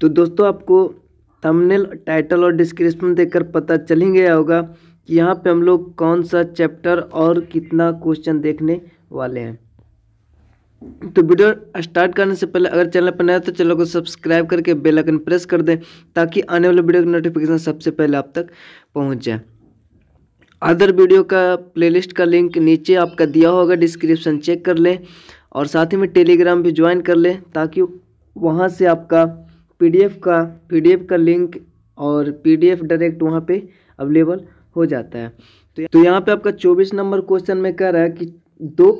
तो दोस्तों आपको थंबनेल टाइटल और डिस्क्रिप्शन देखकर पता चल ही गया होगा कि यहाँ पे हम लोग कौन सा चैप्टर और कितना क्वेश्चन देखने वाले हैं तो वीडियो स्टार्ट करने से पहले अगर चैनल पर नया तो चैनल को सब्सक्राइब करके बेल आइकन प्रेस कर दें ताकि आने वाले वीडियो का नोटिफिकेशन सबसे पहले आप तक पहुंच जाए अदर वीडियो का प्लेलिस्ट का लिंक नीचे आपका दिया होगा डिस्क्रिप्शन चेक कर लें और साथ ही में टेलीग्राम भी ज्वाइन कर लें ताकि वहाँ से आपका पीडीएफ का पीडीएफ का लिंक और पीडीएफ डायरेक्ट वहाँ पे अवेलेबल हो जाता है तो, तो यहाँ पे आपका चौबीस नंबर क्वेश्चन में कह रहा है कि दो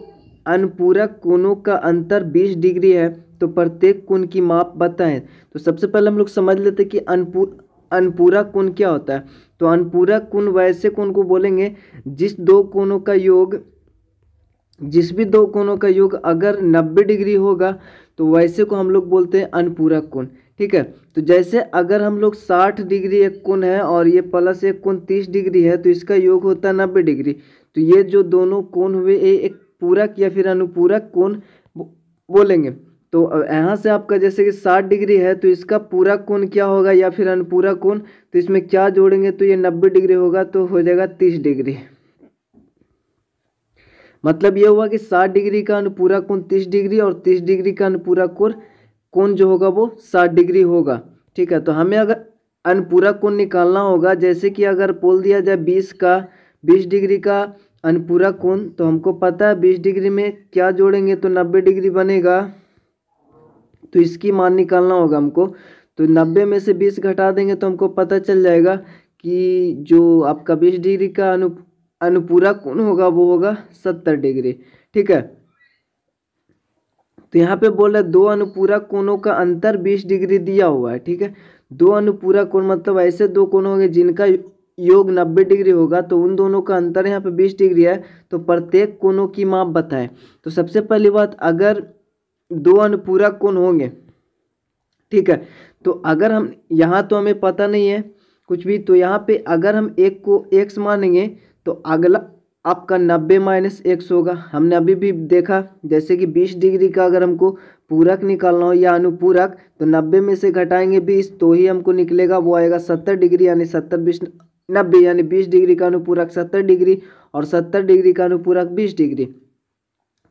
अनपूरक कोनों का अंतर बीस डिग्री है तो प्रत्येक कोण की माप बताएं तो सबसे पहले हम लोग समझ लेते हैं कि अनपू अनपूरक कोण क्या होता है तो अनपूरक कोण वैसे कोण को बोलेंगे जिस दो कोणों का योग जिस भी दो कोणों का योग अगर 90 डिग्री होगा तो वैसे को हम लोग बोलते हैं अनपूरक कोण ठीक है तो जैसे अगर हम लोग साठ डिग्री एक कुन है और ये प्लस एक कुन तीस डिग्री है तो इसका योग होता है नब्बे डिग्री तो ये जो दोनों कोण हुए ये एक पूरक या फिर अनुपूरक कोण बोलेंगे तो यहाँ से आपका जैसे कि साठ डिग्री है तो इसका पूरा कोण क्या होगा या फिर अनुपूरा कोण तो इसमें क्या जोड़ेंगे तो ये नब्बे डिग्री होगा तो हो जाएगा तीस डिग्री मतलब ये हुआ कि साठ डिग्री का अनुपूरा कोण तीस डिग्री और तीस डिग्री का अनुपूरा कोण कोण जो होगा वो साठ डिग्री होगा ठीक है तो हमें अगर अनपूरक कोण निकालना होगा जैसे कि अगर पोल दिया जाए बीस का बीस डिग्री का अनपूरक कोण तो हमको पता है बीस डिग्री में क्या जोड़ेंगे तो नब्बे डिग्री बनेगा तो इसकी मान निकालना होगा हमको तो नब्बे में से बीस घटा देंगे तो हमको पता चल जाएगा कि जो आपका बीस डिग्री का अनु अनुपूरक कोण होगा वो होगा सत्तर डिग्री ठीक है तो यहाँ पे बोल दो अनुपूरक कोणों का अंतर 20 डिग्री दिया हुआ है ठीक है दो अनुपूरक कोण मतलब ऐसे दो कोण होंगे जिनका योग 90 डिग्री होगा तो उन दोनों का अंतर यहाँ पे 20 डिग्री है तो प्रत्येक कोणों की माप बताएं तो सबसे पहली बात अगर दो अनुपूरक कोण होंगे ठीक है तो अगर हम यहाँ तो हमें पता नहीं है कुछ भी तो यहाँ पे अगर हम एक को एक्स मानेंगे तो अगला आपका नब्बे माइनस सौ होगा हमने अभी भी देखा जैसे कि बीस डिग्री का अगर हमको पूरक निकालना हो या अनुपूरक तो नब्बे में से घटाएंगे बीस तो ही हमको निकलेगा वो आएगा सत्तर डिग्री यानी सत्तर बीस नब्बे यानी बीस डिग्री का अनुपूरक सत्तर डिग्री और सत्तर डिग्री का अनुपूरक बीस डिग्री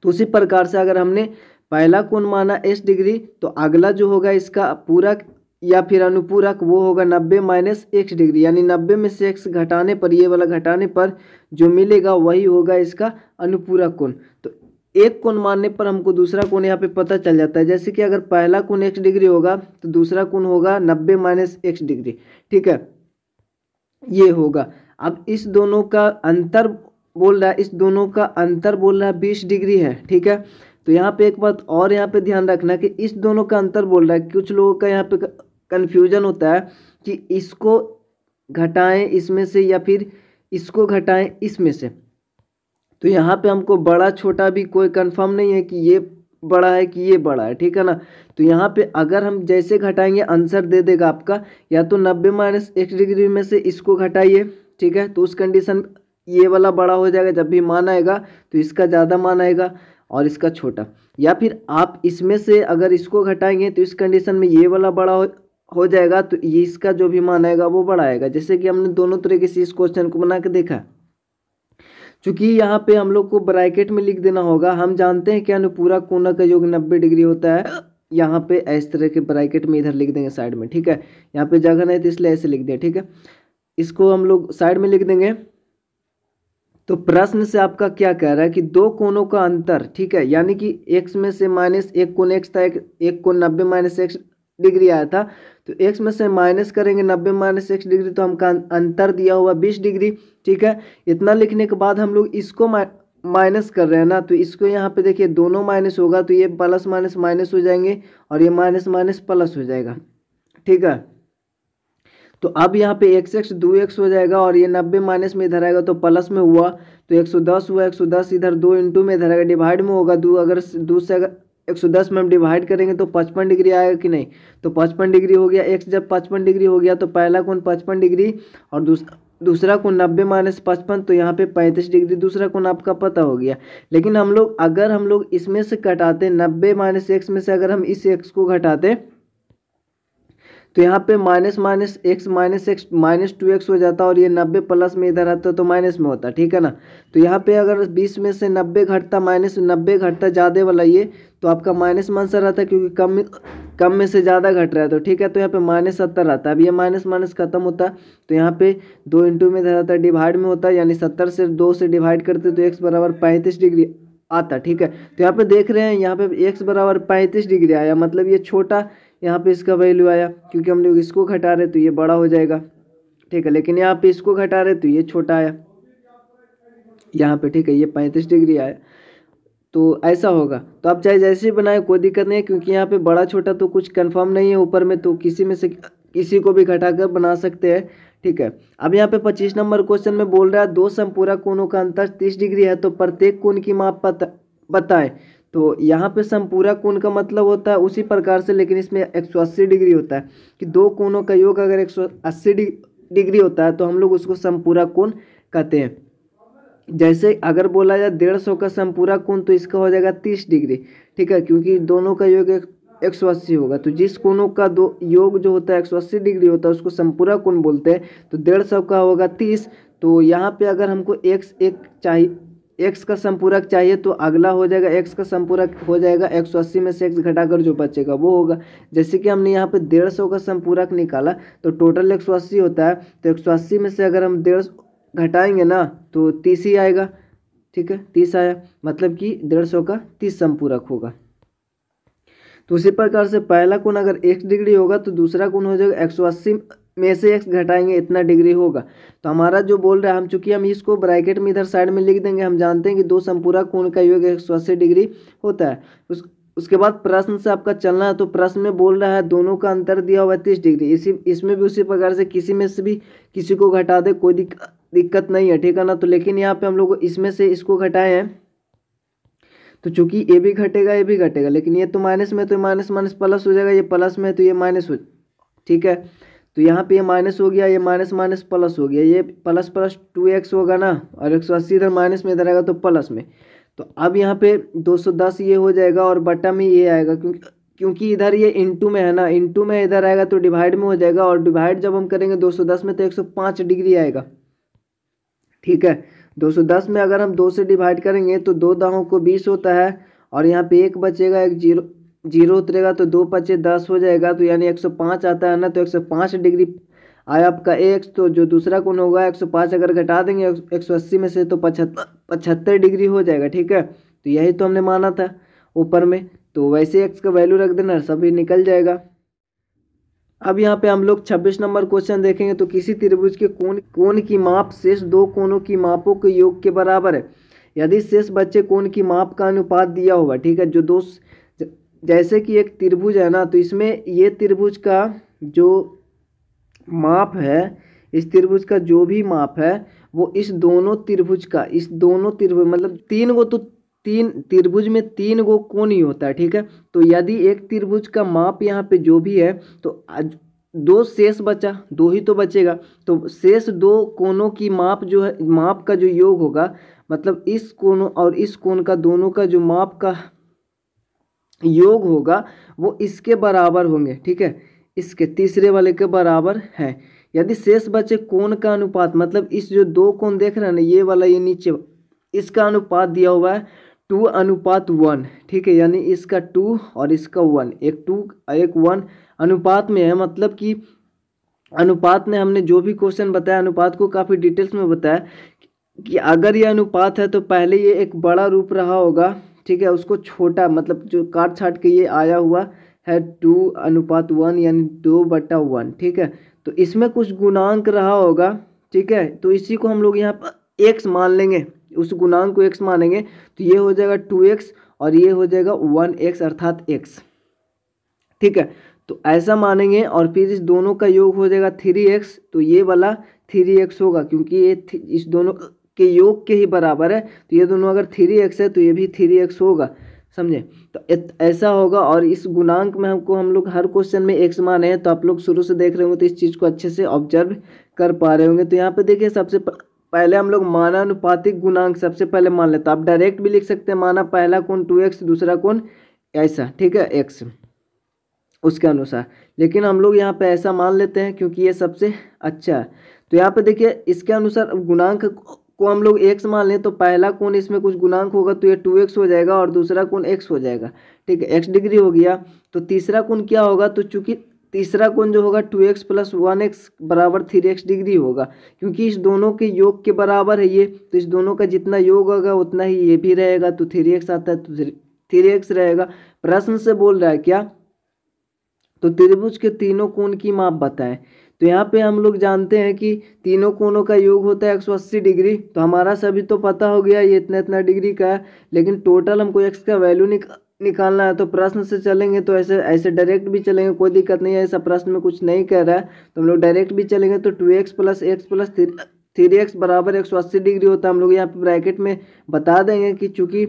तो उसी प्रकार से अगर हमने पहला कोण माना एस डिग्री तो अगला जो होगा इसका पूरक या फिर अनुपूरक वो होगा नब्बे माइनस एक्स डिग्री यानी नब्बे में से एक्स घटाने पर ये वाला घटाने पर जो मिलेगा वही होगा इसका अनुपूरक कोण तो एक कोण मानने पर हमको दूसरा कोण यहाँ पे पता चल जाता है जैसे कि अगर पहला कोण एक्स डिग्री होगा तो दूसरा कोण होगा नब्बे माइनस एक्स डिग्री ठीक है ये होगा अब इस दोनों का अंतर बोल रहा है इस दोनों का अंतर बोल रहा है बीस डिग्री है ठीक है तो यहाँ पे एक बात और यहाँ पे ध्यान रखना कि इस दोनों का अंतर बोल रहा है कुछ लोगों का यहाँ पे कन्फ्यूजन होता है कि इसको घटाएं इसमें से या फिर इसको घटाएं इसमें से तो यहाँ पे हमको बड़ा छोटा भी कोई कंफर्म नहीं है कि ये बड़ा है कि ये बड़ा है ठीक है ना तो यहाँ पे अगर हम जैसे घटाएंगे आंसर दे देगा आपका या तो नब्बे माइनस एक डिग्री में से इसको घटाइए ठीक है तो उस कंडीशन ये वाला बड़ा हो जाएगा जब भी मान आएगा तो इसका ज़्यादा मान आएगा और इसका छोटा या फिर आप इसमें से अगर इसको घटाएंगे तो इस कंडीशन में ये वाला बड़ा हो हो जाएगा तो ये इसका जो भी मान आएगा वो बढ़ाएगा जैसे कि हमने दोनों तरीके से इस क्वेश्चन को बना के देखा चूंकि यहाँ पे हम लोग को ब्रैकेट में लिख देना होगा हम जानते हैं कि अनुपूरा कोना का योग नब्बे डिग्री होता है यहाँ पे इस तरह के ब्रैकेट में इधर लिख देंगे साइड में ठीक है यहाँ पे जगह नहीं तो इसलिए ऐसे लिख दिया ठीक है इसको हम लोग साइड में लिख देंगे तो प्रश्न से आपका क्या कह रहा है कि दो कोनों का अंतर ठीक है यानी कि एक्स में से माइनस एक कोन एक्स था एक, एक कोन नब्बे माइनस एक्स डिग्री आया था तो एक्स में से माइनस करेंगे नब्बे माइनस एक्स डिग्री तो हमका अंतर दिया हुआ बीस डिग्री ठीक है इतना लिखने के बाद हम लोग इसको माइनस कर रहे हैं ना तो इसको यहाँ पे देखिए दोनों माइनस होगा तो ये प्लस माइनस माइनस हो जाएंगे और ये माइनस माइनस प्लस हो जाएगा ठीक है तो अब यहाँ पे एक्स एक्स दो एक्स हो जाएगा और ये नब्बे माइनस में इधर आएगा तो प्लस में हुआ तो एक सौ दस हुआ एक सौ दस इधर दो इंटू में इधर आएगा डिवाइड में होगा दो अगर दो से अगर 110 में हम डिवाइड करेंगे तो 55 डिग्री आएगा कि नहीं तो 55 डिग्री हो गया एक्स जब 55 डिग्री हो गया तो पहला कोण 55 डिग्री और दूसरा दूसरा कोण नब्बे माइनस पचपन तो यहाँ पे पैंतीस डिग्री दूसरा कोण आपका पता हो गया लेकिन हम लोग अगर हम लोग इसमें से घटाते नब्बे माइनस एक्स में से अगर हम इस एक्स को घटाते तो यहाँ पे minus minus x minus x minus two x हो जाता और ये नब्बे प्लस में इधर आता तो माइनस में होता ठीक है ना तो यहाँ पे अगर बीस में से नब्बे घटता माइनस नब्बे घटता ज़्यादा वाला ये तो आपका माइनस में आंसर आता क्योंकि कम कम में से ज़्यादा घट रहा है तो ठीक है तो यहाँ पे माइनस सत्तर आता है अब ये माइनस माइनस खत्म होता तो यहाँ पे दो इंटू में इधर है डिवाइड में होता यानी सत्तर से दो से डिवाइड करते तो एक्स बराबर पैंतीस डिग्री आता ठीक है तो यहाँ पे देख रहे हैं यहाँ पे एक्स बराबर पैंतीस डिग्री आया मतलब ये छोटा यहाँ पे इसका वैल्यू आया क्योंकि हम लोग इसको घटा रहे तो ये बड़ा हो जाएगा ठीक है लेकिन यहाँ पे इसको घटा रहे तो ये छोटा आया यहाँ पे ठीक है ये पैंतीस डिग्री आया तो ऐसा होगा तो आप चाहे जैसे ही बनाए कोई दिक्कत नहीं है क्योंकि यहाँ पे बड़ा छोटा तो कुछ कन्फर्म नहीं है ऊपर में तो किसी में से किसी को भी कर बना सकते हैं ठीक है अब यहाँ पे पच्चीस नंबर क्वेश्चन में बोल रहा है दो समपूरा कोनों का अंतर तीस डिग्री है तो प्रत्येक कोन की माप पता बताएं तो यहाँ पे संपूरा कोण का मतलब होता है उसी प्रकार से लेकिन इसमें एक सौ अस्सी डिग्री होता है कि दो कोणों का योग अगर एक सौ अस्सी डिग्री होता है तो हम लोग उसको समपूरा कोण कहते हैं जैसे अगर बोला जाए डेढ़ सौ का संपूरा कोण तो इसका हो जाएगा तीस डिग्री ठीक है क्योंकि दोनों का योग एक सौ अस्सी होगा तो जिस कोणों का दो योग जो होता है एक सौ अस्सी डिग्री होता है उसको समपूरा कोण बोलते हैं तो डेढ़ सौ का होगा तीस तो यहाँ पे अगर हमको एक एक चाहिए एक्स का संपूरक चाहिए तो अगला हो जाएगा एक्स का संपूरक हो जाएगा एक सौ अस्सी में से एक्स घटाकर जो बचेगा वो होगा जैसे कि हमने यहाँ पे डेढ़ सौ का संपूरक निकाला तो टोटल एक सौ अस्सी होता है तो एक सौ अस्सी में से अगर हम डेढ़ घटाएंगे ना तो तीस ही आएगा ठीक है तीस आया मतलब कि डेढ़ सौ का तीस संपूरक होगा तो उसी प्रकार से पहला कोण अगर एक डिग्री होगा तो दूसरा कोण हो जाएगा एक सौ अस्सी में से एक्स घटाएंगे इतना डिग्री होगा तो हमारा जो बोल रहा है हम चूंकि हम इसको ब्रैकेट में इधर साइड में लिख देंगे हम जानते हैं कि दो संपूरक कोण का योग एक डिग्री होता है उस उसके बाद प्रश्न से आपका चलना है तो प्रश्न में बोल रहा है दोनों का अंतर दिया हुआ तीस डिग्री इसी इसमें भी उसी प्रकार से किसी में से भी किसी को घटा दे कोई दिक, दिक्कत नहीं है ठीक है ना तो लेकिन यहाँ पे हम लोग इसमें से इसको घटाए हैं तो चूंकि ये भी घटेगा ये भी घटेगा लेकिन ये तो माइनस में तो माइनस माइनस प्लस हो जाएगा ये प्लस में तो ये माइनस हो ठीक है तो यहाँ पे ये माइनस हो गया ये माइनस माइनस प्लस हो गया ये प्लस प्लस टू एक्स होगा ना और एक सौ अस्सी इधर माइनस में इधर आएगा तो प्लस में तो अब यहाँ पे दो सौ दस ये हो जाएगा और बटा में ये आएगा क्योंकि क्योंकि इधर ये इंटू में है ना इंटू में इधर आएगा तो डिवाइड में हो जाएगा और डिवाइड जब हम करेंगे दस में तो पाँच डिग्री आएगा ठीक है दस में अगर हम दो से डिवाइड करेंगे तो दो दाहों को बीस होता है और यहाँ पे एक बचेगा एक जीरो जीरो उतरेगा तो दो पचे दस हो जाएगा तो यानी एक सौ पाँच आता है ना तो एक सौ पाँच डिग्री आया आपका एक्स तो जो दूसरा कौन होगा एक सौ पाँच अगर घटा देंगे एक सौ अस्सी में से तो पचहत्तर पचहत्तर डिग्री हो जाएगा ठीक है तो यही तो हमने माना था ऊपर में तो वैसे एक्स का वैल्यू रख देना सभी निकल जाएगा अब यहाँ पे हम लोग 26 नंबर क्वेश्चन देखेंगे तो किसी त्रिभुज के कोण कोण की माप शेष दो कोणों की मापों के योग के बराबर है यदि शेष बच्चे कोण की माप का अनुपात दिया होगा ठीक है जो दो जैसे कि एक त्रिभुज है ना तो इसमें ये त्रिभुज का जो माप है इस त्रिभुज का जो भी माप है वो इस दोनों त्रिभुज का इस दोनों त्रिभुज मतलब तीन गो तो तीन त्रिभुज में तीन गो कोण ही होता है ठीक है तो यदि एक त्रिभुज का माप यहाँ पे जो भी है तो आज दो शेष बचा दो ही तो बचेगा तो शेष दो कोनों की माप जो है माप का जो योग होगा मतलब इस कोनों और इस कोण का दोनों का जो माप का योग होगा वो इसके बराबर होंगे ठीक है इसके तीसरे वाले के बराबर है यदि शेष बचे कोण का अनुपात मतलब इस जो दो कोण देख रहे हैं ना ये वाला ये नीचे इसका अनुपात दिया हुआ है टू अनुपात वन ठीक है यानी इसका टू और इसका वन एक टू एक वन अनुपात में है मतलब कि अनुपात ने हमने जो भी क्वेश्चन बताया अनुपात को काफ़ी डिटेल्स में बताया कि अगर ये अनुपात है तो पहले ये एक बड़ा रूप रहा होगा ठीक है उसको छोटा मतलब जो काट छाट के ये आया हुआ है टू अनुपात वन यानी दो बटा वन ठीक है तो इसमें कुछ गुणांक रहा होगा ठीक है तो इसी को हम लोग यहाँ पर एक्स मान लेंगे उस गुणांक को एक्स मानेंगे तो ये हो जाएगा टू एक्स और ये हो जाएगा वन एक्स अर्थात एक्स ठीक है तो ऐसा मानेंगे और फिर इस दोनों का योग हो जाएगा थ्री एक्स तो ये वाला थ्री एक्स होगा क्योंकि ये इस दोनों के योग के ही बराबर है तो ये दोनों अगर थ्री एक्स है तो ये भी थ्री एक्स होगा समझे तो ऐसा होगा और इस गुणांक में हमको हम लोग हर क्वेश्चन में एक्स माने हैं तो आप लोग शुरू से देख रहे होंगे तो इस चीज़ को अच्छे से ऑब्जर्व कर पा रहे होंगे तो यहाँ पर देखिए सबसे पहले हम लोग मानानुपातिक गुणांक सबसे पहले मान लेते हैं आप डायरेक्ट भी लिख सकते हैं माना पहला कौन टू एक्स दूसरा कौन ऐसा ठीक है एक्स उसके अनुसार लेकिन हम लोग यहाँ पे ऐसा मान लेते हैं क्योंकि ये सबसे अच्छा है तो यहाँ पे देखिए इसके अनुसार गुणांक को हम लोग एक्स मान लें तो पहला कोण इसमें कुछ गुणांक होगा तो ये टू एक्स हो जाएगा और दूसरा कोण एक्स हो जाएगा ठीक है एक्स डिग्री हो गया तो तीसरा कोण क्या होगा तो चूंकि तीसरा कोण जो होगा two x plus one x बराबर थ्री एक्स डिग्री होगा क्योंकि इस दोनों के योग के बराबर है ये तो इस दोनों का जितना योग होगा उतना ही ये भी रहेगा तो थ्री एक्स आता है तो थ्री एक्स रहेगा प्रश्न से बोल रहा है क्या तो त्रिभुज के तीनों कोण की माप बताएं तो यहाँ पे हम लोग जानते हैं कि तीनों कोणों का योग होता है 180 डिग्री तो हमारा सभी तो पता हो गया ये इतना इतना डिग्री का है लेकिन टोटल हमको एक्स का वैल्यू निक, निकालना है तो प्रश्न से चलेंगे तो ऐसे ऐसे डायरेक्ट भी चलेंगे कोई दिक्कत नहीं है ऐसा प्रश्न में कुछ नहीं कह रहा है तो हम लोग डायरेक्ट भी चलेंगे तो two x plus x plus three x बराबर एक सौ अस्सी डिग्री होता है हम लोग यहाँ पे ब्रैकेट में बता देंगे कि चूँकि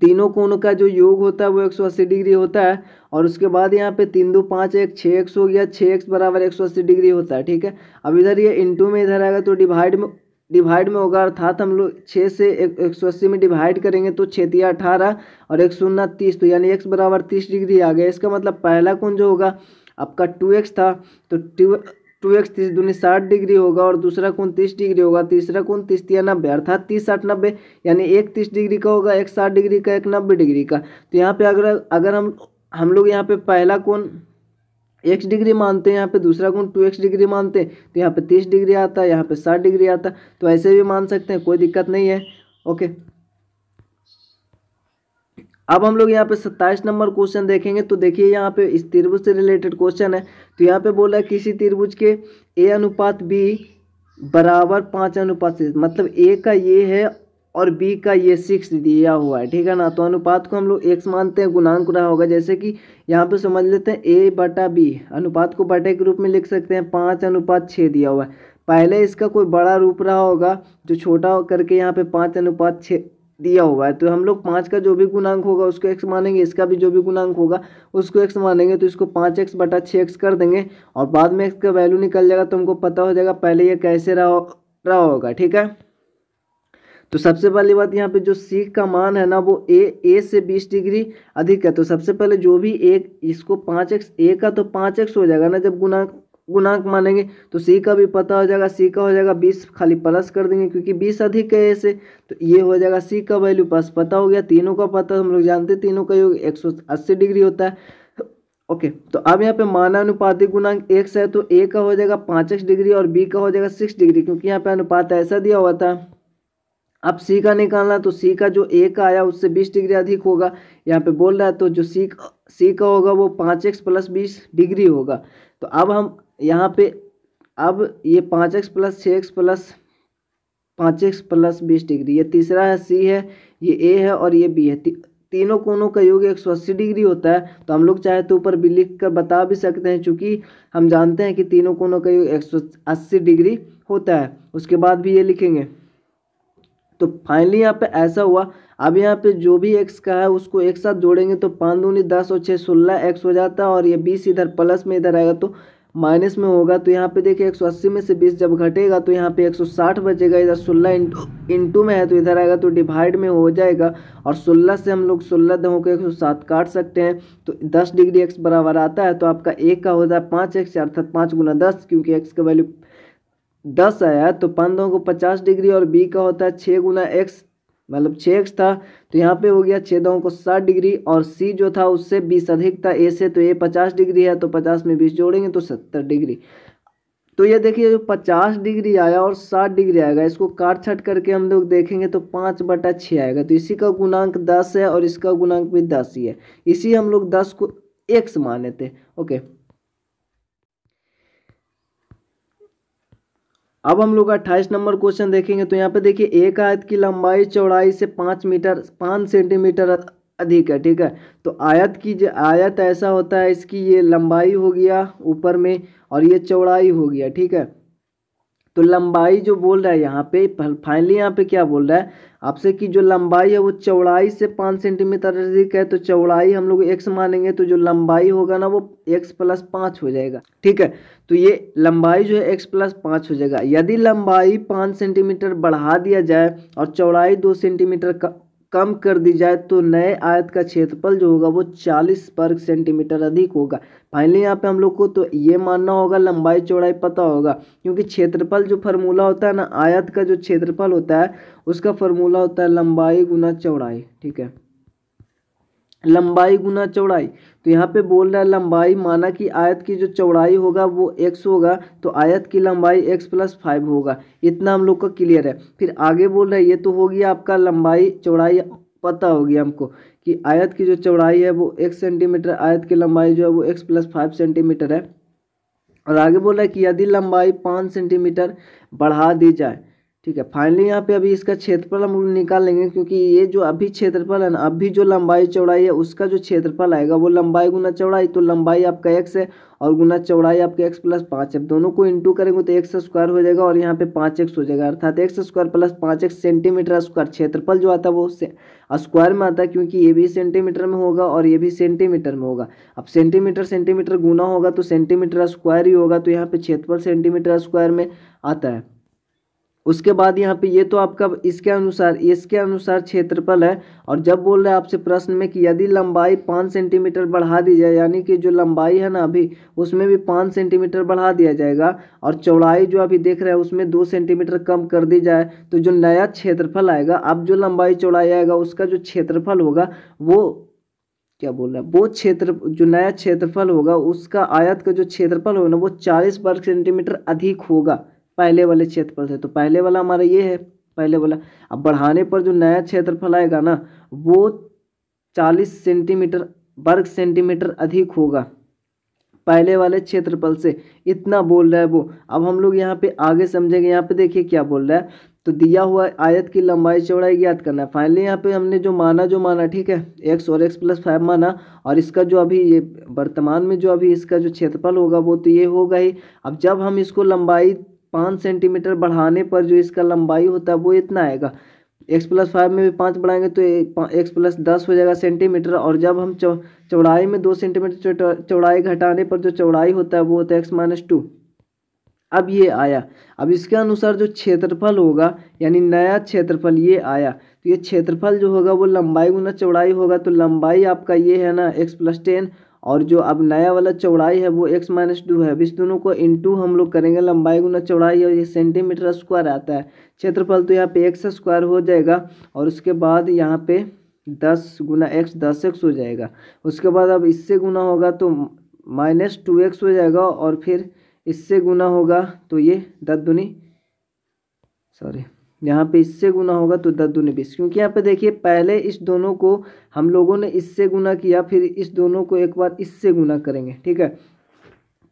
तीनों कोणों का जो योग होता है वो एक सौ अस्सी डिग्री होता है और उसके बाद यहाँ पे तीन दो पाँच एक छः एक्स हो गया छः एक्स बराबर एक सौ अस्सी डिग्री होता है ठीक है अब इधर ये इंटू में इधर आएगा तो डिवाइड में डिवाइड में होगा अर्थात हम लोग छः से एक सौ अस्सी में डिवाइड करेंगे तो छतिया अठारह और एक शून्य तीस तो यानी एक्स बराबर तीस डिग्री आ गया इसका मतलब पहला कोण जो होगा आपका टू एक्स था तो टू टू एक्स तीस दूनी साठ डिग्री होगा और दूसरा कोण तीस डिग्री होगा तीसरा कोण तीस तिया नब्बे अर्थात तीस साठ नब्बे यानी एक तीस डिग्री का होगा एक साठ डिग्री का एक नब्बे डिग्री का तो यहाँ पे अगर अगर हम हम लोग यहाँ पे पहला कोण एक्स डिग्री मानते हैं यहाँ पे दूसरा कौन टू एक्स डिग्री मानते हैं तो यहाँ पे तीस डिग्री आता है यहाँ पे साठ डिग्री आता तो ऐसे भी मान सकते हैं कोई दिक्कत नहीं है ओके अब हम लोग यहाँ पे सत्ताईस नंबर क्वेश्चन देखेंगे तो देखिए यहाँ पे इस त्रिभुज से रिलेटेड क्वेश्चन है तो यहाँ पे बोला किसी त्रिभुज के ए अनुपात बी बराबर पाँच अनुपात से मतलब ए का ये है और बी का ये सिक्स दिया हुआ है ठीक है ना तो अनुपात को हम लोग एक्स मानते हैं गुणांक रहा होगा जैसे कि यहाँ पे समझ लेते हैं ए बटा बी अनुपात को बटे के रूप में लिख सकते हैं पाँच अनुपात छः दिया हुआ है पहले इसका कोई बड़ा रूप रहा होगा जो छोटा करके यहाँ पे पाँच अनुपात छः दिया हुआ है तो हम लोग पाँच का जो भी गुणांक होगा उसको एक्स मानेंगे इसका भी जो भी गुणांक होगा उसको एक्स मानेंगे तो इसको पाँच एक्स बटा छः एक्स कर देंगे और बाद में एक्स का वैल्यू निकल जाएगा तो हमको पता हो जाएगा पहले ये कैसे रहा रहा होगा ठीक है तो सबसे पहली बात यहाँ पे जो सीख का मान है ना वो ए ए से बीस डिग्री अधिक है तो सबसे पहले जो भी एक इसको पाँच एक्स ए का तो पाँच एक्स हो जाएगा ना जब गुणांक गुणांक मानेंगे तो सी का भी पता हो जाएगा सी का हो जाएगा बीस खाली प्लस कर देंगे क्योंकि बीस अधिक है ऐसे तो ये हो जाएगा सी का वैल्यू पास पता हो गया तीनों का पता हम लोग जानते तीनों का योग एक सौ अस्सी डिग्री होता है ओके तो अब यहाँ पे मानानुपातिक गुणांक एक्स है तो ए का हो जाएगा पाँच एक्स डिग्री और बी का हो जाएगा सिक्स डिग्री क्योंकि यहाँ पे अनुपात ऐसा दिया हुआ था अब सी का निकालना तो सी का जो ए का आया उससे बीस डिग्री अधिक होगा यहाँ पे बोल रहा है तो जो सी सी का होगा वो पाँच एक्स प्लस बीस डिग्री होगा तो अब हम यहाँ पे अब ये पाँच एक्स प्लस छः एक्स प्लस पाँच एक्स प्लस बीस डिग्री ये तीसरा है सी है ये ए है और ये बी है ती, तीनों कोनों का योग एक सौ अस्सी डिग्री होता है तो हम लोग चाहे तो ऊपर भी लिख कर बता भी सकते हैं चूँकि हम जानते हैं कि तीनों कोनों का योग एक सौ अस्सी डिग्री होता है उसके बाद भी ये लिखेंगे तो फाइनली यहाँ पे ऐसा हुआ अब यहाँ पे जो भी एक्स का है उसको एक साथ जोड़ेंगे तो पाँच दूनी दस और छः सोलह एक्स हो जाता है और ये बीस इधर प्लस में इधर आएगा तो माइनस में होगा तो यहाँ पे देखिए 180 में से 20 जब घटेगा तो यहाँ पे 160 बचेगा इधर 16 इंटू इंटू में है तो इधर आएगा तो डिवाइड में हो जाएगा और 16 से हम लोग 16 दो के 107 काट सकते हैं तो 10 डिग्री एक्स बराबर आता है तो आपका एक का होता है पाँच एक्स अर्थात पाँच गुना दस क्योंकि एक्स का वैल्यू दस आया तो पाँच दो को पचास डिग्री और बी का होता है छः गुना एक्स मतलब छः एक्स था तो यहाँ पे हो गया छः दो को साठ डिग्री और सी जो था उससे बीस अधिक था ए से तो ए पचास डिग्री है तो पचास में बीस जोड़ेंगे तो सत्तर डिग्री तो ये देखिए जो पचास डिग्री आया और साठ डिग्री आएगा इसको काट छट करके हम लोग देखेंगे तो पाँच बटा छः आएगा तो इसी का गुणांक दस है और इसका गुणांक भी दस ही है इसी हम लोग दस को एक्स माने थे ओके अब हम लोग अट्ठाईस नंबर क्वेश्चन देखेंगे तो यहाँ पे देखिए एक आयत की लंबाई चौड़ाई से पाँच मीटर पाँच सेंटीमीटर अधिक है ठीक है तो आयत की जो आयत ऐसा होता है इसकी ये लंबाई हो गया ऊपर में और ये चौड़ाई हो गया ठीक है तो लंबाई जो बोल रहा है यहाँ पे फाइनली यहाँ पे क्या बोल रहा है आपसे कि जो लंबाई है वो चौड़ाई से पाँच सेंटीमीटर अधिक है तो चौड़ाई हम लोग एक्स मानेंगे तो जो लंबाई होगा ना वो एक्स प्लस पाँच हो जाएगा ठीक है तो ये लंबाई जो है एक्स प्लस पाँच हो जाएगा यदि लंबाई पाँच सेंटीमीटर बढ़ा दिया जाए और चौड़ाई दो सेंटीमीटर कम कर दी जाए तो नए आयत का क्षेत्रफल जो होगा वो 40 वर्ग सेंटीमीटर अधिक होगा फाइनली यहाँ पे हम लोग को तो ये मानना होगा लंबाई चौड़ाई पता होगा क्योंकि क्षेत्रफल जो फार्मूला होता है ना आयत का जो क्षेत्रफल होता है उसका फार्मूला होता है लंबाई गुना चौड़ाई ठीक है लंबाई गुना चौड़ाई तो यहाँ पे बोल रहा है लंबाई माना कि आयत की जो चौड़ाई होगा वो एक्स होगा तो आयत की लंबाई एक्स प्लस फाइव होगा इतना हम लोग का क्लियर है फिर आगे बोल रहा है ये तो हो गया आपका लंबाई चौड़ाई पता हो गया हमको कि आयत की जो चौड़ाई है वो x सेंटीमीटर आयत की लंबाई जो है वो एक्स प्लस फाइव सेंटीमीटर है और आगे बोल रहा है कि यदि लंबाई पाँच सेंटीमीटर बढ़ा दी जाए ठीक है फाइनली यहाँ पे अभी इसका क्षेत्रफल हम निकाल लेंगे क्योंकि ये जो अभी क्षेत्रफल है ना अभी जो लंबाई चौड़ाई है उसका जो क्षेत्रफल आएगा वो लंबाई गुना चौड़ाई तो लंबाई आपका एक्स है और गुना चौड़ाई आपका एक्स प्लस पाँच है दोनों को इंटू करेंगे तो एक्स स्क्वायर हो जाएगा और यहाँ पे पाँच एक्स हो जाएगा अर्थात एक्स स्क्वायर प्लस पाँच एक्स सेंटीमीटर स्क्वायर क्षेत्रफल जो आता है वो स्क्वायर में आता है क्योंकि ये भी सेंटीमीटर में होगा और ये भी सेंटीमीटर में होगा अब सेंटीमीटर सेंटीमीटर गुना होगा तो सेंटीमीटर स्क्वायर ही होगा तो यहाँ पर क्षेत्रफल सेंटीमीटर स्क्वायर में आता है उसके बाद यहाँ पे ये तो आपका इसके अनुसार इसके अनुसार क्षेत्रफल है और जब बोल रहे हैं आपसे प्रश्न में कि यदि लंबाई पाँच सेंटीमीटर बढ़ा दी जाए यानी कि जो लंबाई है ना अभी उसमें भी पाँच सेंटीमीटर बढ़ा दिया जाएगा और चौड़ाई जो अभी देख रहे हैं उसमें दो सेंटीमीटर कम कर दी जाए तो जो नया क्षेत्रफल आएगा अब जो लंबाई चौड़ाई आएगा उसका जो क्षेत्रफल होगा वो क्या बोल रहे हैं वो क्षेत्र जो नया क्षेत्रफल होगा उसका आयत का जो क्षेत्रफल होगा ना वो चालीस वर्ग सेंटीमीटर अधिक होगा पहले वाले क्षेत्रफल से तो पहले वाला हमारा ये है पहले वाला अब बढ़ाने पर जो नया क्षेत्रफल आएगा ना वो चालीस सेंटीमीटर वर्ग सेंटीमीटर अधिक होगा पहले वाले क्षेत्रफल से इतना बोल रहा है वो अब हम लोग यहाँ पे आगे समझेंगे यहाँ पे देखिए क्या बोल रहा है तो दिया हुआ आयत की लंबाई चौड़ाई ज्ञात करना है फाइनली यहाँ पे हमने जो माना जो माना ठीक है एक्स और एक्स प्लस फाइव माना और इसका जो अभी ये वर्तमान में जो अभी इसका जो क्षेत्रफल होगा वो तो ये होगा ही अब जब हम इसको लंबाई पाँच सेंटीमीटर बढ़ाने पर जो इसका लंबाई होता है वो इतना आएगा एक्स प्लस फाइव में भी पाँच बढ़ाएंगे तो एक्स प्लस दस हो जाएगा सेंटीमीटर और जब हम चौ चौड़ाई में दो सेंटीमीटर चौड़ाई घटाने पर जो चौड़ाई होता है वो होता है एक्स माइनस टू अब ये आया अब इसके अनुसार जो क्षेत्रफल होगा यानी नया क्षेत्रफल ये आया तो ये क्षेत्रफल जो होगा वो लंबाई गुना चौड़ाई होगा तो लंबाई आपका ये है ना एक्स प्लस टेन और जो अब नया वाला चौड़ाई है वो एक्स माइनस टू है अब इस दोनों को टू हम लोग करेंगे लंबाई गुना चौड़ाई और ये सेंटीमीटर स्क्वायर आता है क्षेत्रफल तो यहाँ पे एक्स स्क्वायर हो जाएगा और उसके बाद यहाँ पे दस गुना एक्स दस एक्स हो जाएगा उसके बाद अब इससे गुना होगा तो माइनस टू एक्स हो जाएगा और फिर इससे गुना होगा तो ये दस दुनी सॉरी यहाँ पे इससे गुना होगा तो दस दूनी बीस क्योंकि यहाँ पे देखिए पहले इस दोनों को हम लोगों ने इससे गुना किया फिर इस दोनों को एक बार इससे गुना करेंगे ठीक है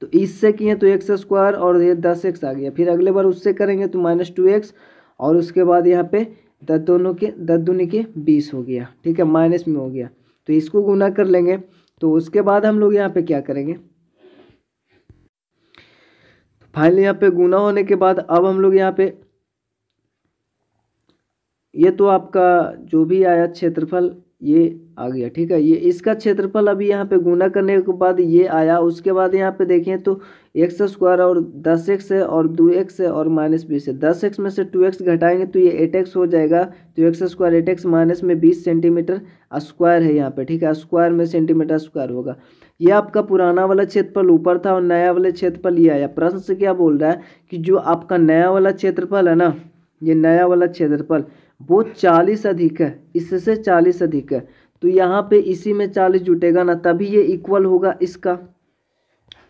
तो इससे किए तो एक्स स्क्वायर और ये दस एक्स आ गया फिर अगले बार उससे करेंगे तो माइनस टू एक्स और उसके बाद यहाँ पे दस दोनों के दस दूनी के बीस हो गया ठीक है माइनस में हो गया तो इसको गुना कर लेंगे तो उसके बाद हम लोग यहाँ पे क्या करेंगे फाइनली यहाँ पे गुना होने के बाद अब हम लोग यहाँ पे ये तो आपका जो भी आया क्षेत्रफल ये आ गया ठीक है ये इसका क्षेत्रफल अभी यहाँ पे गुना करने के बाद ये आया उसके बाद यहाँ पे देखें तो एक्स स्क्वायर और दस एक्स है और दो एक्स है और माइनस बीस है दस एक्स में से टू एक्स घटाएंगे तो ये एट एक्स हो जाएगा तो x square eight x minus में बीस सेंटीमीटर स्क्वायर है यहाँ पे ठीक है स्क्वायर में सेंटीमीटर स्क्वायर होगा ये आपका पुराना वाला क्षेत्रफल ऊपर था और नया वाला क्षेत्रफल ये आया प्रश्न से क्या बोल रहा है कि जो आपका नया वाला क्षेत्रफल है ना ये नया वाला क्षेत्रफल वो चालीस अधिक है इससे चालीस अधिक है तो यहाँ पे इसी में चालीस जुटेगा ना तभी ये इक्वल होगा इसका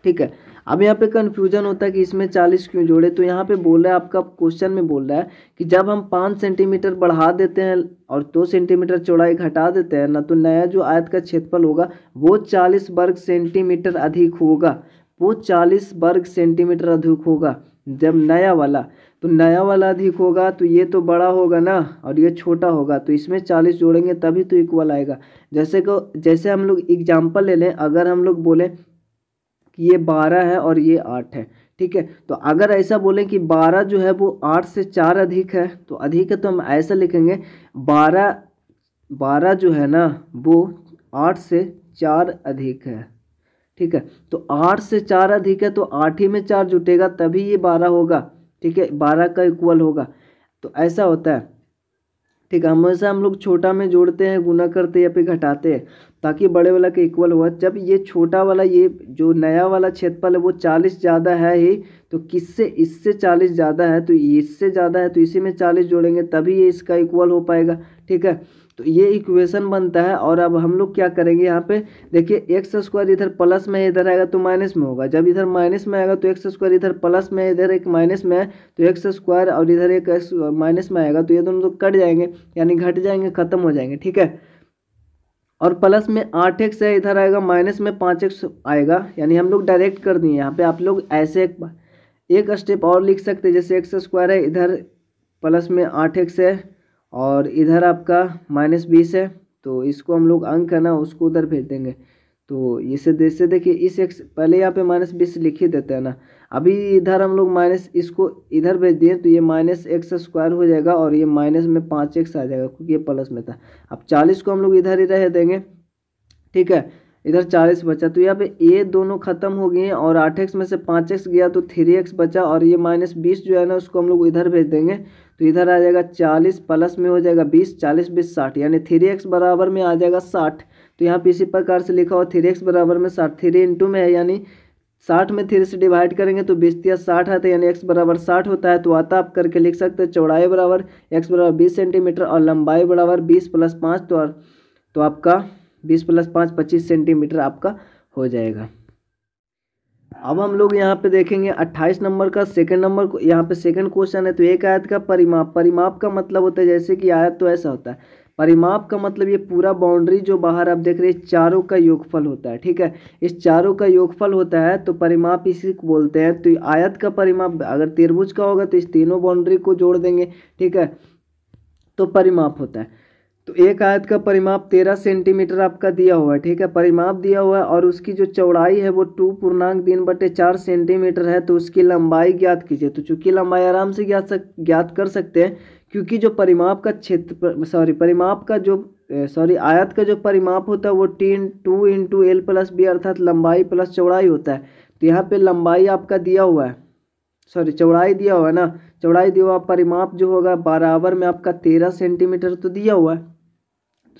ठीक है अब यहाँ पे कन्फ्यूजन होता है कि इसमें चालीस क्यों जोड़े तो यहाँ पे बोल रहा है आपका क्वेश्चन में बोल रहा है कि जब हम पाँच सेंटीमीटर बढ़ा देते हैं और दो तो सेंटीमीटर चौड़ाई घटा देते हैं ना तो नया जो आयत का क्षेत्रफल होगा वो चालीस वर्ग सेंटीमीटर अधिक होगा वो चालीस वर्ग सेंटीमीटर अधिक होगा जब नया वाला तो नया वाला अधिक होगा तो ये तो बड़ा होगा ना और ये छोटा होगा तो इसमें चालीस जोड़ेंगे तभी तो इक्वल आएगा जैसे को जैसे हम लोग एग्जाम्पल ले लें अगर हम लोग बोलें कि ये बारह है और ये आठ है ठीक है तो अगर ऐसा बोलें कि बारह जो है वो आठ से चार अधिक है तो अधिक है तो हम ऐसा लिखेंगे बारह बारह जो है ना वो आठ से चार अधिक है ठीक है तो आठ से चार अधिक है तो आठ ही में चार जुटेगा तभी ये बारह होगा ठीक है बारह का इक्वल होगा तो ऐसा होता है ठीक है हमेशा हम लोग छोटा में जोड़ते हैं गुना करते हैं या फिर घटाते हैं ताकि बड़े वाला के इक्वल हुआ जब ये छोटा वाला ये जो नया वाला क्षेत्रफल है वो चालीस ज़्यादा है ही तो किससे इससे चालीस ज़्यादा है तो इससे ज़्यादा है तो इसी में चालीस जोड़ेंगे तभी ये इसका इक्वल हो पाएगा ठीक है तो ये इक्वेशन बनता है और अब हम लोग क्या करेंगे यहाँ पे देखिए एक्स स्क्वायर इधर प्लस में इधर आएगा तो माइनस में होगा जब इधर माइनस में आएगा तो एक्स स्क्वायर इधर प्लस में इधर एक माइनस में है तो एक्स स्क्वायर और इधर एक माइनस में आएगा तो ये दोनों तो कट जाएंगे यानी घट जाएंगे खत्म हो जाएंगे ठीक है और प्लस में आठ एक्स है इधर आएगा माइनस में पाँच एक्स आएगा यानी हम लोग डायरेक्ट कर दिए यहाँ पे आप लोग ऐसे एक एक स्टेप और लिख सकते हैं जैसे एक्स स्क्वायर है इधर प्लस में आठ एक्स है और इधर आपका माइनस बीस है तो इसको हम लोग अंक है ना उसको उधर भेज देंगे तो इसे देखिए इस एक्स पहले यहाँ पे माइनस बीस लिख ही देते हैं ना अभी इधर हम लोग माइनस इसको इधर भेज दिए तो ये माइनस एक्स स्क्वायर हो जाएगा और ये माइनस में पाँच एक्स आ जाएगा क्योंकि ये प्लस में था अब चालीस को हम लोग इधर ही रह देंगे ठीक है इधर चालीस बचा तो यहाँ पे ये दोनों खत्म हो गए हैं और आठ एक्स में से पाँच एक्स गया तो थ्री एक्स बचा और ये माइनस बीस जो है ना उसको हम लोग इधर भेज देंगे तो इधर आ जाएगा चालीस प्लस में हो जाएगा बीस चालीस बीस साठ यानी थ्री एक्स बराबर में आ जाएगा साठ तो यहाँ पे इसी प्रकार से लिखा हुआ थ्री एक्स बराबर में साठ थ्री इंटू में है यानी साठ में थ्री से डिवाइड करेंगे तो बेस्तिया साठ आता है तो यानी एक्स बराबर साठ होता है तो आता आप करके लिख सकते हैं चौड़ाई बराबर एक्स बराबर बीस सेंटीमीटर और लंबाई बराबर बीस प्लस पाँच तो, तो आपका बीस प्लस पाँच पच्चीस सेंटीमीटर आपका हो जाएगा अब हम लोग यहाँ पे देखेंगे अट्ठाईस नंबर का सेकंड नंबर यहाँ पे सेकंड क्वेश्चन है तो एक आयत का परिमाप परिमाप का मतलब होता है जैसे कि आयत तो ऐसा होता है परिमाप का मतलब ये पूरा बाउंड्री जो बाहर आप देख रहे हैं चारों का योगफल होता है ठीक है इस चारों का योगफल होता है तो परिमाप इसी को बोलते हैं तो आयत का परिमाप अगर त्रिभुज का होगा तो इस तीनों बाउंड्री को जोड़ देंगे ठीक है तो परिमाप होता है तो एक आयत का परिमाप तेरह सेंटीमीटर आपका दिया हुआ है ठीक है परिमाप दिया हुआ है और उसकी जो चौड़ाई है वो टू पूर्णांक तीन बटे चार सेंटीमीटर है तो उसकी लंबाई ज्ञात कीजिए तो चूंकि लंबाई आराम से ज्ञात सक ज्ञात कर सकते हैं क्योंकि जो परिमाप का क्षेत्र सॉरी परिमाप का जो सॉरी आयत का जो परिमाप होता है वो टीन two into L plus B अर्थात लंबाई प्लस चौड़ाई होता है तो यहाँ पे लंबाई आपका दिया हुआ है सॉरी चौड़ाई दिया हुआ है ना चौड़ाई दिया हुआ परिमाप जो होगा बराबर में आपका तेरह सेंटीमीटर तो दिया हुआ है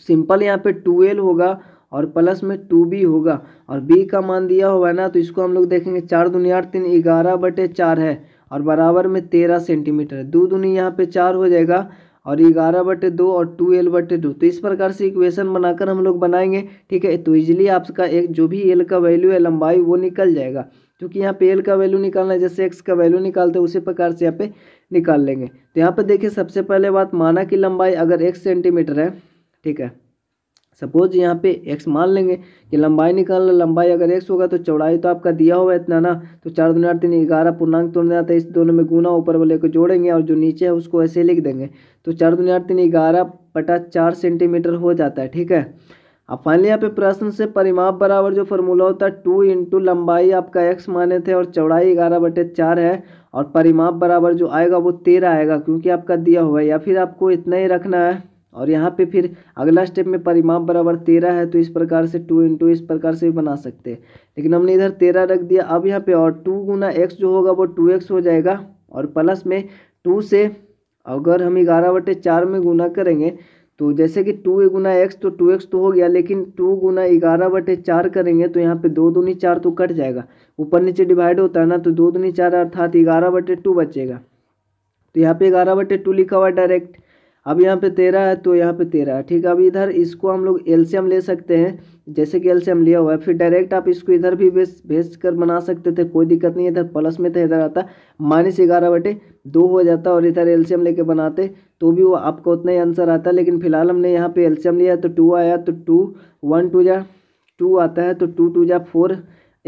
सिंपल यहाँ पे टू एल होगा और प्लस में टू बी होगा और बी का मान दिया हुआ है ना तो इसको हम लोग देखेंगे चार दुनिया तीन ग्यारह बटे चार है और बराबर में तेरह सेंटीमीटर है दो दूनी यहाँ पे चार हो जाएगा और ग्यारह बटे दो और टू एल बटे दो तो इस प्रकार से इक्वेशन बनाकर हम लोग बनाएंगे ठीक है तो इजिली आपका एक जो भी एल का वैल्यू है लंबाई वो निकल जाएगा क्योंकि यहाँ पे एल का वैल्यू निकालना है जैसे एक्स का वैल्यू निकालते हैं उसी प्रकार से यहाँ पे निकाल लेंगे तो यहाँ पे देखिए सबसे पहले बात माना कि लंबाई अगर एक सेंटीमीटर है ठीक है सपोज यहाँ पे एक्स मान लेंगे कि लंबाई लो लंबाई अगर एक्स होगा तो चौड़ाई तो आपका दिया हुआ है इतना ना तो चार दुनिया तीन ग्यारह पूर्णांक तो नहीं आता इस दोनों में गुना ऊपर वाले को जोड़ेंगे और जो नीचे है उसको ऐसे लिख देंगे तो चार दुनिया तीन ग्यारह बटा चार सेंटीमीटर हो जाता है ठीक है अब फाइनली यहाँ पे प्रश्न से परिमाप बराबर जो फॉर्मूला होता है टू इंटू लंबाई आपका एक्स माने थे और चौड़ाई ग्यारह बटे चार है और परिमाप बराबर जो आएगा वो तेरह आएगा क्योंकि आपका दिया हुआ है या फिर आपको इतना ही रखना है और यहाँ पे फिर अगला स्टेप में परिमाप बराबर तेरह है तो इस प्रकार से टू इंटू इस प्रकार से भी बना सकते हैं लेकिन हमने इधर तेरह रख दिया अब यहाँ पे और टू गुना एक्स जो होगा वो टू एक्स हो जाएगा और प्लस में टू से अगर हम ग्यारह बटे चार में गुना करेंगे तो जैसे कि टू गुना एक्स तो टू एक्स तो हो गया लेकिन टू गुना ग्यारह बटे चार करेंगे तो यहाँ पे दो दूनी चार तो कट जाएगा ऊपर नीचे डिवाइड होता है ना तो दो दूनी चार अर्थात ग्यारह बटे टू बचेगा तो यहाँ पे ग्यारह बटे टू लिखा हुआ डायरेक्ट अब यहाँ पे तेरह है तो यहाँ पे तेरह है ठीक है अब इधर इसको हम लोग एल्शियम ले सकते हैं जैसे कि एल्शियम लिया हुआ है फिर डायरेक्ट आप इसको इधर भी भेज भेज कर बना सकते थे कोई दिक्कत नहीं इधर प्लस में था इधर आता माइनस ग्यारह बटे दो हो जाता और इधर एल्शियम लेके बनाते तो भी वो आपको उतना ही आंसर आता लेकिन फिलहाल हमने यहाँ पर एल्शियम लिया तो टू आया तो टू वन टू जा टू आता है तो टू टू जा फोर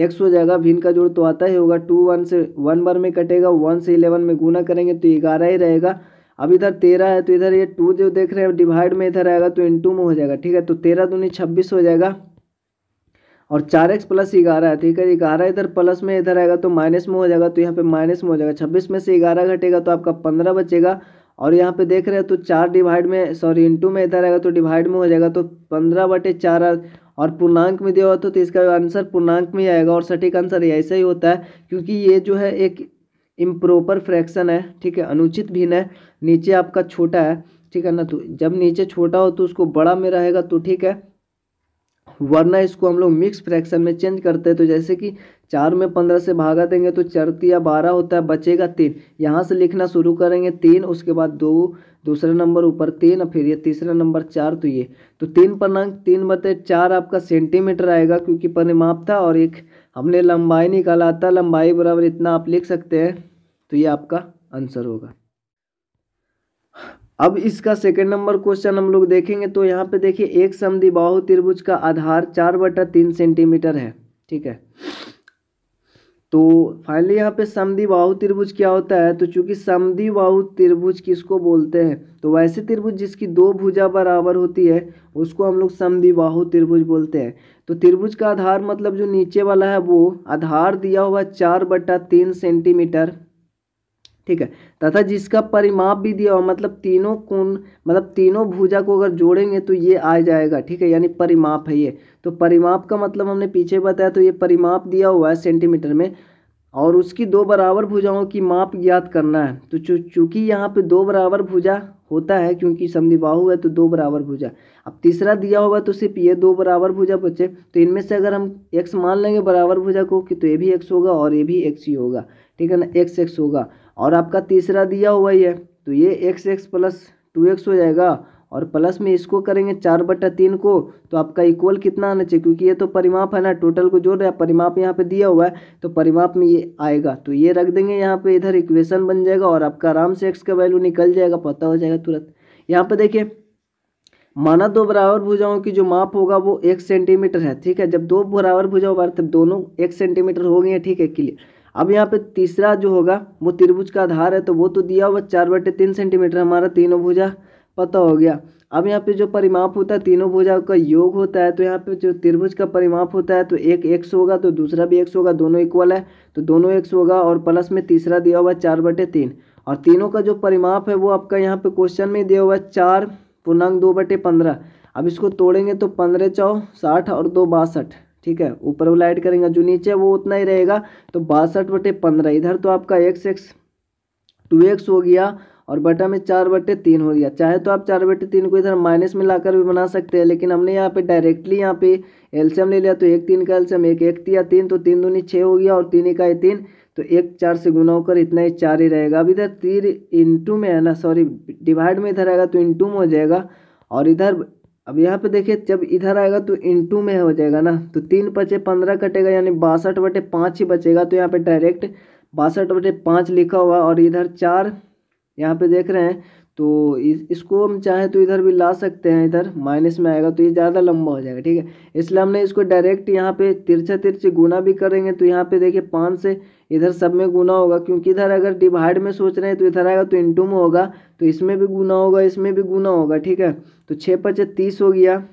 एक्स हो जाएगा भिन्न का जोड़ तो आता ही होगा टू वन से वन बार में कटेगा वन से इलेवन में गुना करेंगे तो ग्यारह ही रहेगा अब इधर तेरह है तो इधर ये टू जो देख रहे हैं डिवाइड में इधर आएगा तो इन टू में हो जाएगा ठीक है तो तेरह दूनी छब्बीस हो जाएगा और चार एक्स प्लस ग्यारह है ठीक है ग्यारह इधर प्लस में इधर आएगा तो माइनस में हो जाएगा तो यहाँ पे माइनस में हो जाएगा छब्बीस में से ग्यारह घटेगा तो आपका पंद्रह बचेगा और यहाँ पे देख रहे हैं तो चार डिवाइड में सॉरी इंटू में इधर आएगा तो डिवाइड में हो जाएगा तो पंद्रह बटे चार और पूर्णांक में दिया हुआ तो, तो इसका आंसर पूर्णांक में ही आएगा और सटीक आंसर ऐसा ही होता है क्योंकि ये जो है एक इम्प्रॉपर फ्रैक्शन है ठीक है अनुचित भिन्न है नीचे आपका छोटा है ठीक है ना तो जब नीचे छोटा हो तो उसको बड़ा में रहेगा तो ठीक है वरना इसको हम लोग मिक्स फ्रैक्शन में चेंज करते हैं तो जैसे कि चार में पंद्रह से भागा देंगे तो चरतिया बारह होता है बचेगा तीन यहाँ से लिखना शुरू करेंगे तीन उसके बाद दो दूसरा नंबर ऊपर तीन और फिर ये तीसरा नंबर चार तो ये तो तीन पूर्णांक तीन बते चार आपका सेंटीमीटर आएगा क्योंकि परिमाप था और एक हमने लंबाई निकाला था लंबाई बराबर इतना आप लिख सकते हैं तो ये आपका आंसर होगा अब इसका सेकंड नंबर क्वेश्चन हम लोग देखेंगे तो यहाँ पे देखिए एक समी बाहु त्रिभुज का आधार चार बटा तीन सेंटीमीटर है ठीक है तो फाइनली यहाँ पे समी बाहु त्रिभुज क्या होता है तो चूंकि समी बाहु त्रिभुज किसको बोलते हैं तो वैसे त्रिभुज जिसकी दो भुजा बराबर होती है उसको हम लोग समी बाहु त्रिभुज बोलते हैं तो त्रिभुज का आधार मतलब जो नीचे वाला है वो आधार दिया हुआ चार बटा तीन सेंटीमीटर ठीक है तथा जिसका परिमाप भी दिया हुआ मतलब तीनों कोण मतलब तीनों भुजा को अगर जोड़ेंगे तो ये आ जाएगा ठीक है यानी परिमाप है ये तो परिमाप का मतलब हमने पीछे बताया तो ये परिमाप दिया हुआ है सेंटीमीटर में और उसकी दो बराबर भुजाओं की माप ज्ञात करना है तो चूंकि यहाँ पे दो बराबर भुजा होता है क्योंकि समदिबाहु है तो दो बराबर भुजा अब तीसरा दिया होगा तो सिर्फ ये दो बराबर भुजा बचे तो इनमें से अगर हम एक्स मान लेंगे बराबर भुजा को कि तो ये भी एक्स होगा और ये भी एक्स ही होगा ठीक है ना एक्स एक्स होगा और आपका तीसरा दिया हुआ ही है तो ये x x plus two x हो जाएगा और प्लस में इसको करेंगे चार बटा तीन को तो आपका इक्वल कितना आना चाहिए क्योंकि ये तो परिमाप है ना टोटल को जोड़ रहा है परिमाप यहाँ पे दिया हुआ है तो परिमाप में ये आएगा तो ये रख देंगे यहाँ पे इधर इक्वेशन बन जाएगा और आपका आराम से एक्स का वैल्यू निकल जाएगा पता हो जाएगा तुरंत यहाँ पे देखिए माना दो बराबर भुजाओं की जो माप होगा वो एक सेंटीमीटर है ठीक है जब दो बराबर भुजाओं बार तब दोनों एक सेंटीमीटर हो गए ठीक है क्लियर अब यहाँ पे तीसरा जो होगा वो त्रिभुज का आधार है तो वो तो दिया हुआ चार बटे तीन सेंटीमीटर हमारा तीनों भुजा पता हो गया अब यहाँ पे जो परिमाप होता है तीनों भुजा का योग होता है तो यहाँ पे जो त्रिभुज का परिमाप होता है तो एक एक्स होगा तो दूसरा भी एक्स होगा दोनों इक्वल है तो दोनों एक्स होगा और प्लस में तीसरा दिया हुआ है चार बटे तीन और तीनों का जो परिमाप है वो आपका यहाँ पे क्वेश्चन में दिया हुआ है चार पूर्णांक दो बटे पंद्रह अब इसको तोड़ेंगे तो पंद्रह चौ साठ और दो बासठ ठीक है ऊपर वाला ऐड करेंगे जो नीचे वो उतना ही रहेगा तो बासठ बटे पंद्रह इधर तो आपका एक्स एक्स टू एक्स हो गया और बटा में चार बटे तीन हो गया चाहे तो आप चार बटे तीन को इधर माइनस में लाकर भी बना सकते हैं लेकिन हमने यहाँ पे डायरेक्टली यहाँ पे एल्शियम ले लिया तो एक तीन का एल्शियम एक एक दिया तीन तो तीन दूनी छः हो गया और तीन इकाई तीन तो एक चार से गुना होकर इतना ही चार ही रहेगा अब इधर तीन इंटू में है ना सॉरी डिवाइड में इधर आएगा तो इंटू में हो जाएगा और इधर अब यहाँ पे देखिए जब इधर आएगा तो इन टू में हो जाएगा ना तो तीन पचे पंद्रह कटेगा यानी बासठ बटे पाँच ही बचेगा तो यहाँ पे डायरेक्ट बासठ बटे पाँच लिखा हुआ और इधर चार यहाँ पे देख रहे हैं तो इस, इसको हम चाहें तो इधर भी ला सकते हैं इधर माइनस में आएगा तो ये ज़्यादा लंबा हो जाएगा ठीक है इसलिए हमने इसको डायरेक्ट यहाँ पर तिरछा तिरछे गुना भी करेंगे तो यहाँ पर देखिए पाँच से इधर सब में गुना होगा क्योंकि इधर अगर डिवाइड में सोच रहे हैं तो इधर आएगा तो इंटू में होगा तो इसमें भी गुना होगा इसमें भी गुना होगा ठीक है तो छः पचे तीस हो गया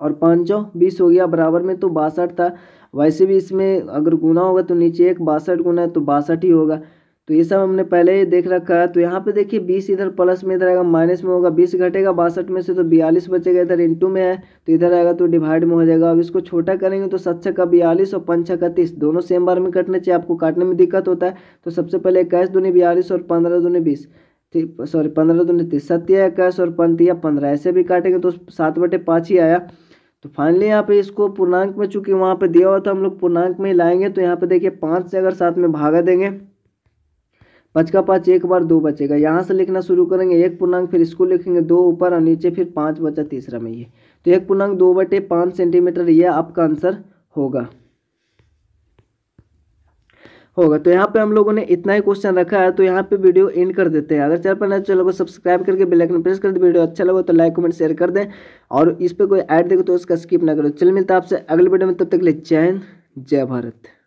और पाँचों बीस हो गया बराबर में तो बासठ था वैसे भी इसमें अगर गुना होगा तो नीचे एक बासठ गुना है तो बासठ ही होगा तो ये सब हमने पहले ही देख रखा है तो यहाँ पे देखिए बीस इधर प्लस में इधर आएगा माइनस में होगा बीस घटेगा बासठ में से तो बयालीस बचेगा इधर इंटू में है तो इधर आएगा तो डिवाइड में हो जाएगा अब इसको छोटा करेंगे तो सत का बयालीस और पंच का तीस दोनों सेम बार में कटने चाहिए आपको काटने में दिक्कत होता है तो सबसे पहले इक्कीस दूनी बयालीस और पंद्रह दूनी बीस सॉरी पंद्रह दूनी तीस सत्या इक्कीस और पंतिया पंद्रह ऐसे भी काटेंगे तो सात बटे पाँच ही आया तो फाइनली यहाँ पे इसको पूर्णांक में चूंकि वहाँ पे दिया हुआ था हम लोग पूर्णांक में ही लाएंगे तो यहाँ पे देखिए पाँच से अगर साथ में भागा देंगे पाँच का पाँच एक बार दो बचेगा यहाँ से लिखना शुरू करेंगे एक पूर्णांक फिर इसको लिखेंगे दो ऊपर और नीचे फिर पाँच बचा तीसरा में ये तो एक पूर्णांक दो बटे पाँच सेंटीमीटर ये आपका आंसर होगा होगा तो यहाँ पे हम लोगों ने इतना ही क्वेश्चन रखा है तो यहाँ पे वीडियो एंड कर देते हैं अगर चैनल पर नया तो चैनल को सब्सक्राइब करके बेल आइकन प्रेस कर दे वीडियो अच्छा लगा तो लाइक कमेंट शेयर कर दें और इस पर कोई ऐड देखो तो उसका स्किप ना करो चल मिलता है आपसे अगले वीडियो में तब तक ले जय हिंद जय भारत